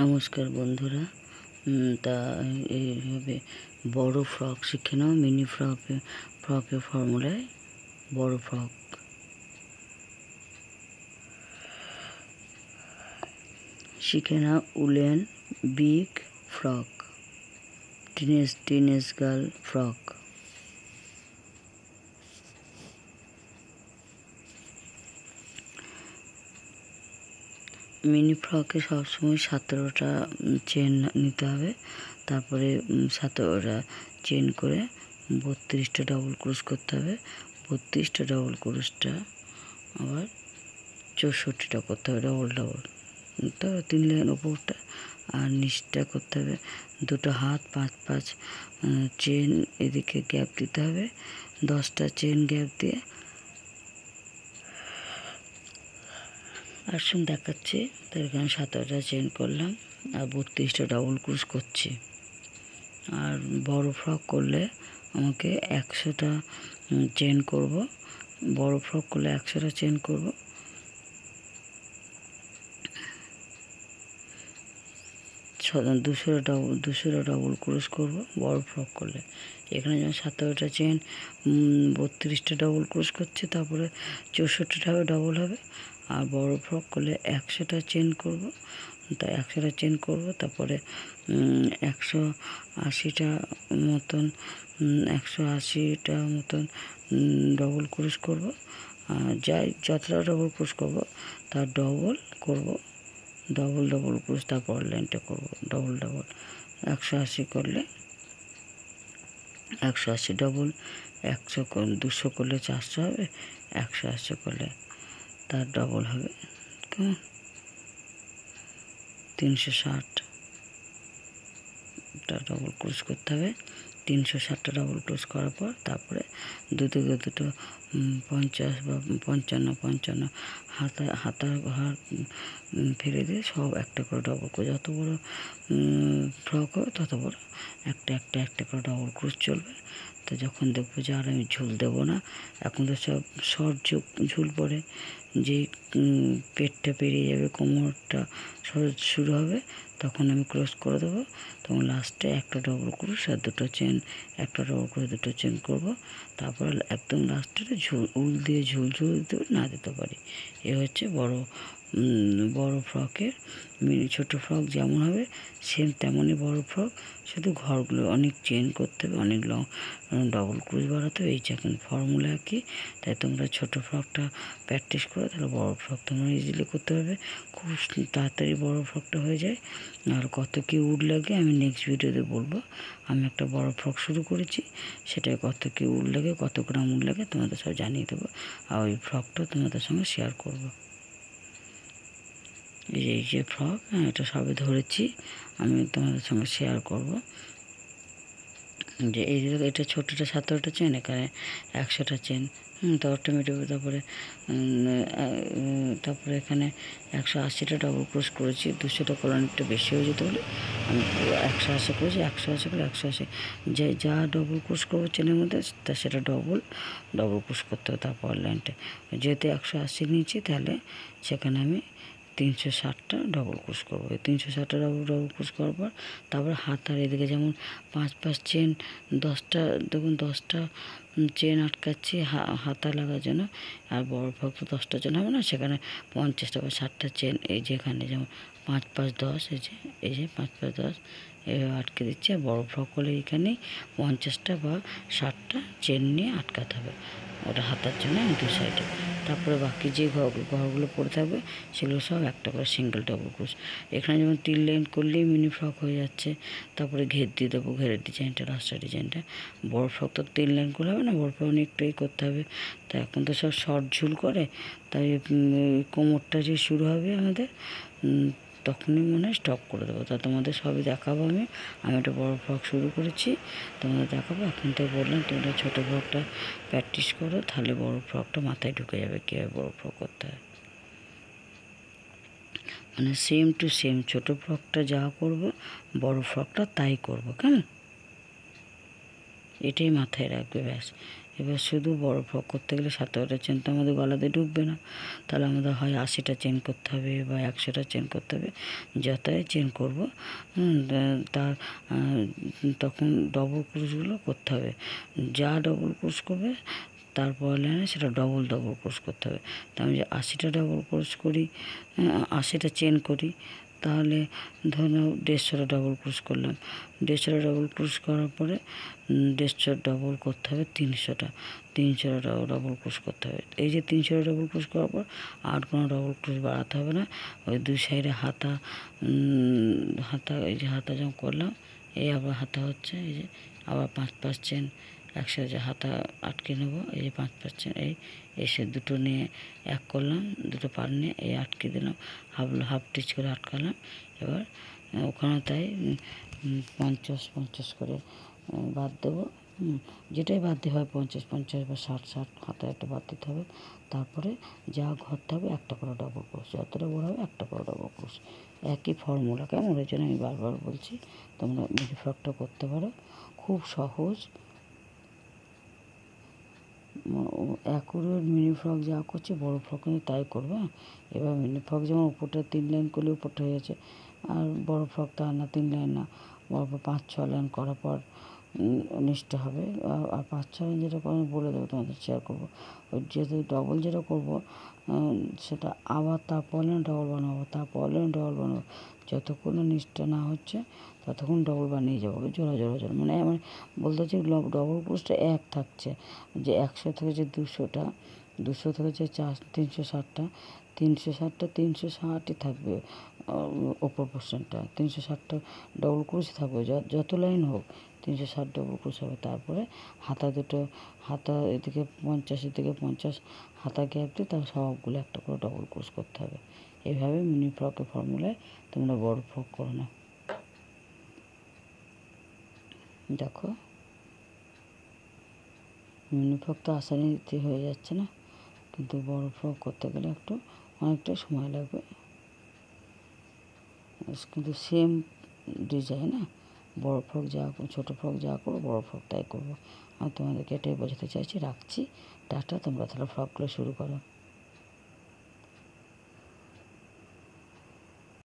নমস্কার বন্ধুরা তা এইভাবে বড় ফ্রক শিখে নাও মিনি ফ্রকে ফ্রকের ফর্মুলায় বড় ফ্রক শিখে নাও woollen big frock teens teens girl frock mini ফ্রকে সবসময় সতেরোটা চেন নিতে হবে তারপরে সতেরোটা চেন করে বত্রিশটা ডবল ক্রুশ করতে হবে বত্রিশটা ডবল ক্রুশটা আবার চৌষট্টিটা করতে হবে ডবল ডবল তো তিন লাইন ওপরটা আর নিচটা করতে হবে দুটো হাত পাঁচ পাঁচ চেন এদিকে গ্যাপ দিতে হবে দশটা চেন গ্যাপ দিয়ে আসুন দেখাচ্ছে তার কারণ সাতারটা চেন করলাম আর বত্রিশটা ডাবল ক্রুজ করছি আর বড় ফ্রক করলে আমাকে একশোটা চেন করব বড় ফ্রক করলে একশোটা চেন করব দুশোটা ডাবল দুশোটা ডাবল ক্রুজ করবো বড় ফ্রক করলে এখানে যেমন সাতেরোটা চেন বত্রিশটা ডাবল ক্রুজ করছে তারপরে চৌষট্টিটা ডাবল হবে আর বড় ফ্রক করলে একশোটা চেন করব তা একশোটা চেন করব তারপরে একশো আশিটা মতন একশো আশিটা মতন ডবল ক্রুশ করব যাই যতটা ডবল ক্রুশ করব তার ডবল করব ডবল ডবল ক্রুশ তারপর লাইনটা করব ডবল ডবল একশো আশি করলে একশো আশি ডবল একশো দুশো করলে চারশো হবে একশো আশি করলে তার ডবল হবে কেমন তিনশো ষাটটা ডবল ক্রুজ করতে হবে তিনশো ষাটটা ডবল ক্রোজ করার পর তারপরে দুটো দুটো পঞ্চাশ বা পঞ্চান্ন পঞ্চান্ন হাতা হাতার ঘর ফেলে দিয়ে সব একটা করে ডবল করে যত বড়ো ফ্রক হবে তত বড়ো একটা একটা একটা করে ডবল ক্রোজ চলবে তো যখন দেখবো যে আর আমি ঝুল দেবো না এখন তো সব শর্ট ঝুল পড়ে যে পেটটা পেরিয়ে যাবে কোমরটা সহজ শুরু হবে তখন আমি ক্রস করে দেবো তখন লাস্টে একটা ডবল ক্রুশ আর দুটো চেন একটা ডবল ক্রুশ দুটো চেন করবো তারপর একদম লাস্টে ঝুল উল দিয়ে ঝুল ঝুল দিতে না দিতে পারি এ হচ্ছে বড় বড় ফ্রকের মিনি ছোটো ফ্রক যেমন হবে সেম তেমনই বড় ফ্রক শুধু ঘরগুলো অনেক চেন করতে হবে অনেক লং ডবল ক্রুজ বাড়াতে হবে এই এখন ফর্মুলা কি তাই তোমরা ছোটো ফ্রকটা প্র্যাকটিস করো তাহলে বড় ফ্রক তোমরা ইজিলি করতে পারবে খুব তাড়াতাড়ি বড় ফ্রকটা হয়ে যায় আর কত কি উড লাগে আমি নেক্সট ভিডিওতে বলবো আমি একটা বড় ফ্রক শুরু করেছি সেটায় কত কি উড লাগে কত গ্রাম উড লাগে তোমাদের সব জানিয়ে দেবো আর ওই ফ্রকটা তোমাদের সঙ্গে শেয়ার করবো এই যে ফ্রক হ্যাঁ এটা সবে ধরেছি আমি তোমাদের সঙ্গে শেয়ার করব যে এই এটা ছোটোটা সতেরোটা চেন এখানে একশোটা চেন হুম তো অটোমেটিক তারপরে তারপরে এখানে একশো আশিটা ডবল ক্রোশ করেছি দুশোটা কলন একটু বেশি হয়ে যেতে হলে আমি একশো আশি করেছি একশো আশি করে একশো আশি যে যা ডবল ক্রোশ করবো চেনের মধ্যে তা সেটা ডবল ডবল ক্রোশ করতে হবে তারপর লাইনটা যেহেতু একশো আশি নিয়েছি তাহলে সেখানে আমি তিনশো ষাটটা ডবল কোর্স করবো তিনশো ষাটটা ডবল ডবল কোর্স করার পর তারপর হাতার এদিকে যেমন পাঁচ পাঁচ চেন দশটা দেখুন দশটা চেন আটকাচ্ছি হাতা লাগার জন্য আর বড় ভক্ত তো দশটা চেন হবে না সেখানে পঞ্চাশটা বা ষাটটা চেন এই যেখানে যেমন পাঁচ পাঁচ দশ এই যে এই যে পাঁচ পাঁচ দশ আটকে দিচ্ছি আর বরফ ফ্রক হলে এখানে পঞ্চাশটা বা ষাটটা চেন নিয়ে আটকাতে হবে ওটা হাতার জন্য দু সাইডে তারপরে বাকি যে ঘরগুলো ঘরগুলো পড়ে থাকবে সেগুলো সব একটা করে সিঙ্গেল ডবল ক্রোশ এখানে যেমন তিন লাইন করলেই মিনি ফ্রক হয়ে যাচ্ছে তারপরে ঘের দিয়ে দেবো ঘেরের ডিজাইনটা রাস্তার ডিজাইনটা বড় ফ্রক তো তিন লাইন করলে হবে না বড় ফ্রক অনেকটাই করতে হবে তা এখন তো সব শর্ট ঝুল করে তাই কোমরটা যে শুরু হবে আমাদের তখনই মনে হয় স্টপ করে দেবো তা তোমাদের সবই দেখাবো আমি আমি একটা বড় ভ্লগ শুরু করেছি তোমাদের দেখাবো এখন তো বললাম তোমরা ছোটো ভ্লগটা প্র্যাকটিস করো তাহলে বড় ভ্লগটা মাথায় ঢুকে যাবে কীভাবে বড় ভ্লগ করতে হয় মানে সেম টু সেম ছোটো ফ্রকটা যা করব বড় ফ্রকটা তাই করব কেমন এটাই মাথায় রাখবে ব্যাস এবার শুধু বড় ফ্রক করতে গেলে সাত আটটা চেন তো আমাদের গলাতে ঢুকবে না তাহলে আমাদের হয় আশিটা চেন করতে হবে বা একশোটা চেন করতে হবে যতই চেন করব তার তখন ডবল ক্রুশগুলো করতে হবে যা ডবল ক্রুশ করবে তারপর লাইনে সেটা ডবল ডবল ক্রোশ করতে হবে তো আমি যে আশিটা ডবল ক্রোশ করি আশিটা চেন করি তাহলে ধরো নাও দেড়শোটা ডবল ক্রুশ করলাম দেড়শোটা ডবল ক্রুশ করার পরে দেড়শো ডবল করতে হবে তিনশোটা তিনশোটা ডবল ক্রুশ করতে হবে এই যে তিনশোটা ডবল ক্রুশ করার পর আর কোনো ডবল ক্রুশ বাড়াতে হবে না ওই দুই সাইডে হাতা হাতা এই যে হাতা যখন করলাম এই আবার হাতা হচ্ছে এই যে আবার পাঁচ পাঁচ চেন একসাথে হাতা আটকে নেবো এই পাঁচ পার্সেন্ট এই এসে দুটো নিয়ে এক করলাম দুটো পার নিয়ে এই আটকে দিলাম হাফ হাফ টিচ করে আটকালাম এবার ওখানে তাই পঞ্চাশ পঞ্চাশ করে বাদ দেবো যেটাই বাদ দিতে হয় পঞ্চাশ পঞ্চাশ বা ষাট ষাট হাতে একটা বাদ দিতে হবে তারপরে যা ঘর থাকবে একটা করে ডবল ক্রোশ যতটা বড় হবে একটা করে ডবল ক্রোশ একই ফর্মুলা কেমন ওই জন্য আমি বারবার বলছি তোমরা মিনি ফ্রকটা করতে পারো খুব সহজ অ্যাকুরেট মিনি ফ্রক যা করছে বড় ফ্রক কিন্তু তাই করবে হ্যাঁ এবার মিনি ফ্রক যেমন উপরটা তিন লাইন করলে উপরটা হয়ে যাচ্ছে আর বড় ফ্রক তা না তিন লাইন না বড় পাঁচ ছ লাইন করার পর নিষ্ঠা হবে আর পাঁচ ছ লাইন যেটা আমি বলে দেবো তোমাদের শেয়ার করবো ওই যেহেতু ডবল যেটা করবো সেটা আবার তারপর লাইন ডবল বানাবো তারপর লাইন ডবল বানাবো যতক্ষণ নিষ্ঠা না হচ্ছে ততক্ষণ ডবল বানিয়ে যাবো জোড়া জোড়া জোড়া মানে আমার বলতে হচ্ছে ডবল ক্রোশটা এক থাকছে যে একশো থেকে যে দুশোটা দুশো থেকে যে চার তিনশো ষাটটা তিনশো ষাটটা তিনশো ষাটই থাকবে ওপর পোর্শনটা তিনশো ষাটটা ডবল ক্রোশ থাকবে যত লাইন হোক তিনশো ষাট ডবল ক্রোশ হবে তারপরে হাতা দুটো হাতা এদিকে পঞ্চাশ এদিকে পঞ্চাশ হাতা গ্যাপ দিয়ে তার সবগুলো একটা করে ডবল ক্রোশ করতে হবে এভাবে মিনি ফ্রকের ফর্মুলায় তোমরা বড় ফ্রক করো না দেখো মিনি ফ্রক তো আসানিতে হয়ে যাচ্ছে না কিন্তু বড় ফ্রক করতে গেলে একটু অনেকটা সময় লাগবে কিন্তু সেম ডিজাইন না বড় ফ্রক যা ছোটো ফ্রক যা করবো বড় ফ্রক তাই করবো আমি তোমাদেরকে এটাই বোঝাতে চাইছি রাখছি টাটা তোমরা তাহলে ফ্রকগুলো শুরু করো